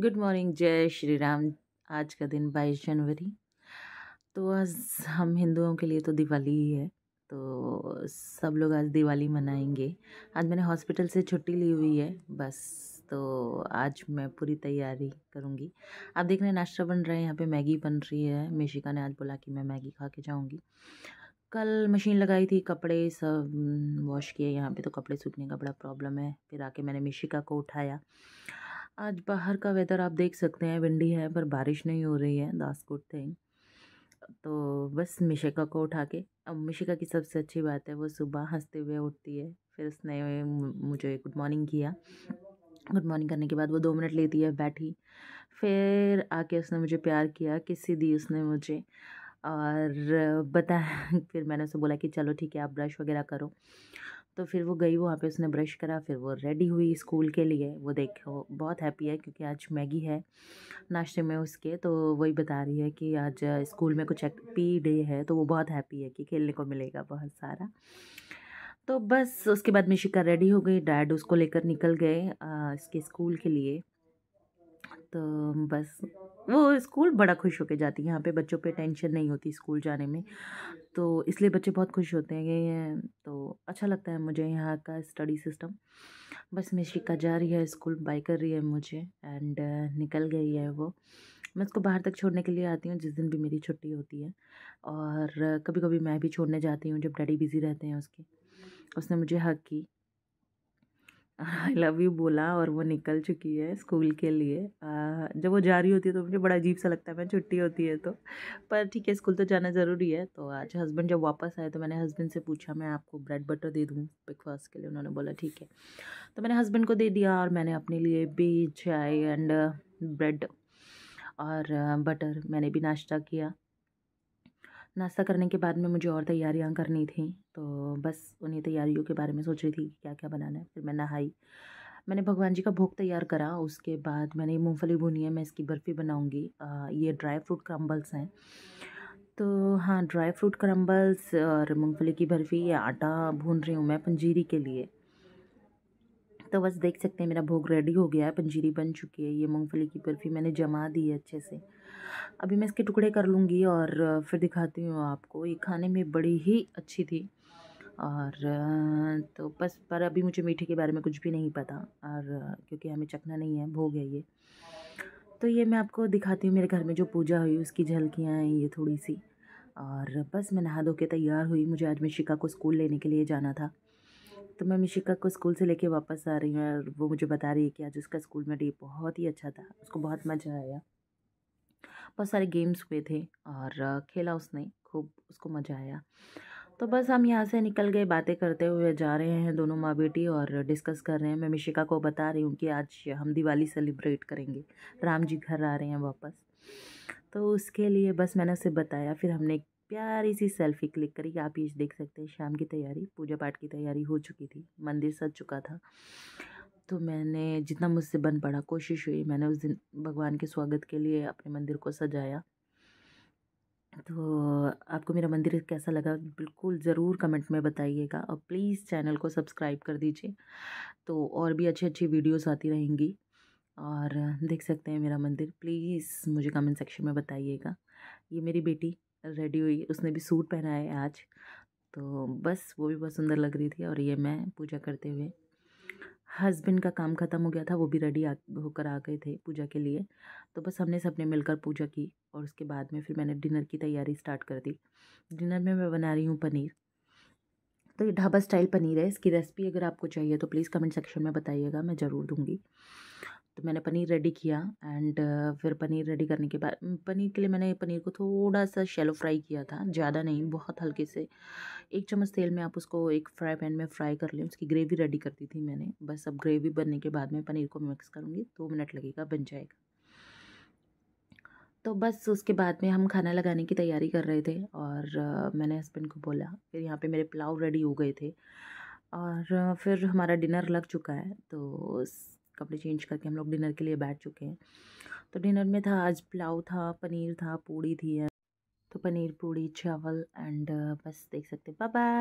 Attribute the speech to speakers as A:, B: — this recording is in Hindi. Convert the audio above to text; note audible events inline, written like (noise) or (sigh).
A: गुड मॉर्निंग जय श्री राम आज का दिन बाईस जनवरी तो आज हम हिंदुओं के लिए तो दिवाली ही है तो सब लोग आज दिवाली मनाएंगे आज मैंने हॉस्पिटल से छुट्टी ली हुई है बस तो आज मैं पूरी तैयारी करूँगी आप देख रहे हैं नाश्ता बन रहा है यहाँ पे मैगी बन रही है मिशिका ने आज बोला कि मैं मैगी खा के जाऊँगी कल मशीन लगाई थी कपड़े सब वॉश किए यहाँ पे तो कपड़े सूखने का बड़ा प्रॉब्लम है फिर आके मैंने मिशिका को उठाया आज बाहर का वेदर आप देख सकते हैं विंडी है पर बारिश नहीं हो रही है दास गुड थिंग तो बस मिशिका को उठा के अब मिशिका की सबसे अच्छी बात है वो सुबह हंसते हुए उठती है फिर उसने मुझे गुड मॉर्निंग किया गुड मॉर्निंग करने के बाद वो दो मिनट लेती है बैठी फिर आके उसने मुझे प्यार किया किसी दी उसने मुझे और बताया (laughs) फिर मैंने उसे बोला कि चलो ठीक है आप ब्रश वगैरह करो तो फिर वो गई वहाँ पे उसने ब्रश करा फिर वो रेडी हुई स्कूल के लिए वो देखो बहुत हैप्पी है क्योंकि आज मैगी है नाश्ते में उसके तो वही बता रही है कि आज स्कूल में कुछ पी डे है तो वो बहुत हैप्पी है कि खेलने को मिलेगा बहुत सारा तो बस उसके बाद मिशिका रेडी हो गई डैड उसको लेकर निकल गए इसके स्कूल के लिए तो बस वो स्कूल बड़ा खुश होकर जाती है यहाँ पे बच्चों पे टेंशन नहीं होती स्कूल जाने में तो इसलिए बच्चे बहुत खुश होते हैं तो अच्छा लगता है मुझे यहाँ का स्टडी सिस्टम बस मैं शिका जा रही है स्कूल बाई कर रही है मुझे एंड निकल गई है वो मैं उसको बाहर तक छोड़ने के लिए आती हूँ जिस दिन भी मेरी छुट्टी होती है और कभी कभी मैं भी छोड़ने जाती हूँ जब डैडी बिज़ी रहते हैं उसके उसने मुझे हक की आई लव यू बोला और वो निकल चुकी है स्कूल के लिए जब वो जा रही होती है तो मुझे बड़ा अजीब सा लगता है मैं छुट्टी होती है तो पर ठीक है स्कूल तो जाना ज़रूरी है तो आज हस्बैंड जब वापस आए तो मैंने हस्बैंड से पूछा मैं आपको ब्रेड बटर दे दूँ ब्रेकफास्ट के लिए उन्होंने बोला ठीक है तो मैंने हस्बैंड को दे दिया और मैंने अपने लिए भी चाय एंड ब्रेड और बटर मैंने भी नाश्ता किया नाश्ता करने के बाद में मुझे और तैयारियाँ करनी थी तो बस उन्हीं तैयारियों के बारे में सोच रही थी क्या क्या बनाना है फिर मैं नहाई मैंने भगवान जी का भोग तैयार करा उसके बाद मैंने मूँगफली भुनी है मैं इसकी बर्फ़ी बनाऊँगी ये ड्राई फ्रूट क्रम्बल्स हैं तो हाँ ड्राई फ्रूट क्रम्बल्स और मूँगफली की बर्फ़ी या आटा भून रही हूँ मैं पंजीरी के लिए तो बस देख सकते हैं मेरा भोग रेडी हो गया है पंजीरी बन चुकी है ये मूँगफली की बर्फ़ी मैंने जमा दी है अच्छे से अभी मैं इसके टुकड़े कर लूँगी और फिर दिखाती हूँ आपको ये खाने में बड़ी ही अच्छी थी और तो बस पर अभी मुझे मीठे के बारे में कुछ भी नहीं पता और क्योंकि हमें चखना नहीं है भोग है ये तो ये मैं आपको दिखाती हूँ मेरे घर में जो पूजा हुई उसकी झलकियाँ हैं ये थोड़ी सी और बस मैं नहा धो के तैयार हुई मुझे आज मिशिका को स्कूल लेने के लिए जाना था तो मैं मिशिका को स्कूल से लेके वापस आ रही हूँ और वो मुझे बता रही है कि आज उसका स्कूल में डे बहुत ही अच्छा था उसको बहुत मज़ा आया बहुत सारे गेम्स हुए थे और खेला उसने खूब उसको मज़ा आया तो बस हम यहाँ से निकल गए बातें करते हुए जा रहे हैं दोनों माँ बेटी और डिस्कस कर रहे हैं मैं मिशिका को बता रही हूँ कि आज हम दिवाली सेलिब्रेट करेंगे राम जी घर आ रहे हैं वापस तो उसके लिए बस मैंने उसे बताया फिर हमने एक प्यारी सी सेल्फी क्लिक करी आप ये देख सकते हैं शाम की तैयारी पूजा पाठ की तैयारी हो चुकी थी मंदिर सज चुका था तो मैंने जितना मुझसे बन पड़ा कोशिश हुई मैंने उस दिन भगवान के स्वागत के लिए अपने मंदिर को सजाया तो आपको मेरा मंदिर कैसा लगा बिल्कुल ज़रूर कमेंट में बताइएगा और प्लीज़ चैनल को सब्सक्राइब कर दीजिए तो और भी अच्छी अच्छी वीडियोस आती रहेंगी और देख सकते हैं मेरा मंदिर प्लीज़ मुझे कमेंट सेक्शन में बताइएगा ये मेरी बेटी रेडी हुई उसने भी सूट पहना है आज तो बस वो भी बहुत सुंदर लग रही थी और ये मैं पूजा करते हुए हस्बैंड का काम ख़त्म हो गया था वो भी रेडी होकर आ गए थे पूजा के लिए तो बस हमने सबने मिलकर पूजा की और उसके बाद में फिर मैंने डिनर की तैयारी स्टार्ट कर दी डिनर में मैं बना रही हूँ पनीर तो ये ढाबा स्टाइल पनीर है इसकी रेसिपी अगर आपको चाहिए तो प्लीज़ कमेंट सेक्शन में बताइएगा मैं ज़रूर दूँगी तो मैंने पनीर रेडी किया एंड फिर पनीर रेडी करने के बाद पनीर के लिए मैंने पनीर को थोड़ा सा शैलो फ्राई किया था ज़्यादा नहीं बहुत हल्के से एक चम्मच तेल में आप उसको एक फ्राई पैन में फ्राई कर लें उसकी ग्रेवी रेडी कर दी थी मैंने बस अब ग्रेवी बनने के बाद मैं पनीर को मिक्स करूँगी दो मिनट लगेगा बन जाएगा तो बस उसके बाद में हम खाना लगाने की तैयारी कर रहे थे और मैंने हस्बैंड को बोला फिर यहाँ पे मेरे पुलाव रेडी हो गए थे और फिर हमारा डिनर लग चुका है तो कपड़े चेंज करके हम लोग डिनर के लिए बैठ चुके हैं तो डिनर में था आज पुलाव था पनीर था पूड़ी थी तो पनीर पूड़ी चावल एंड बस देख सकते बाय बाय